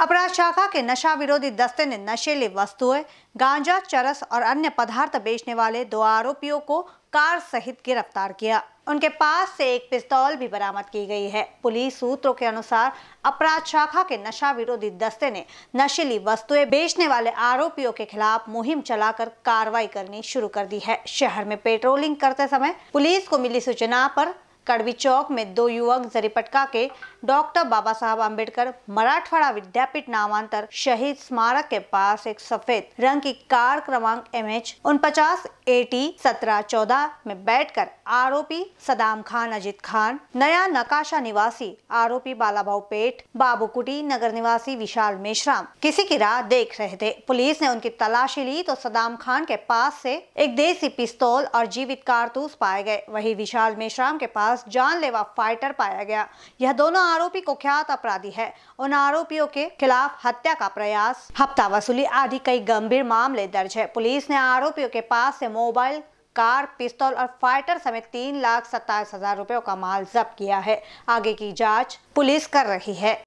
अपराध शाखा के नशा विरोधी दस्ते ने नशेली वस्तुएं गांजा चरस और अन्य पदार्थ बेचने वाले दो आरोपियों को कार सहित गिरफ्तार किया उनके पास से एक पिस्तौल भी बरामद की गई है पुलिस सूत्रों के अनुसार अपराध शाखा के नशा विरोधी दस्ते ने नशीली वस्तुएं बेचने वाले आरोपियों के खिलाफ मुहिम चलाकर कार्रवाई करनी शुरू कर दी है शहर में पेट्रोलिंग करते समय पुलिस को मिली सूचना पर कड़वी चौक में दो युवक जरीपटका के डॉक्टर बाबा साहब अम्बेडकर मराठवाड़ा विद्यापीठ नामांतर शहीद स्मारक के पास एक सफेद रंग की कार क्रमांक एम एच उनपचास ए टी सत्रह चौदह में बैठ कर आरोपी सदाम खान अजीत खान नया नकाशा निवासी आरोपी बालाभाव पेट बाबूकुटी नगर निवासी विशाल मेश्राम किसी की राह देख रहे थे पुलिस ने उनकी तलाशी ली तो सदाम खान के पास से एक देसी पिस्तौल और जीवित कारतूस पाए गए वही विशाल मेश्राम के पास पास जानलेवा फाइटर पाया गया यह दोनों आरोपी कुख्यात अपराधी है उन आरोपियों के खिलाफ हत्या का प्रयास हफ्ता वसूली आदि कई गंभीर मामले दर्ज है पुलिस ने आरोपियों के पास से मोबाइल कार पिस्तौल और फाइटर समेत तीन लाख सत्ताईस हजार रुपयों का माल जब्त किया है आगे की जांच पुलिस कर रही है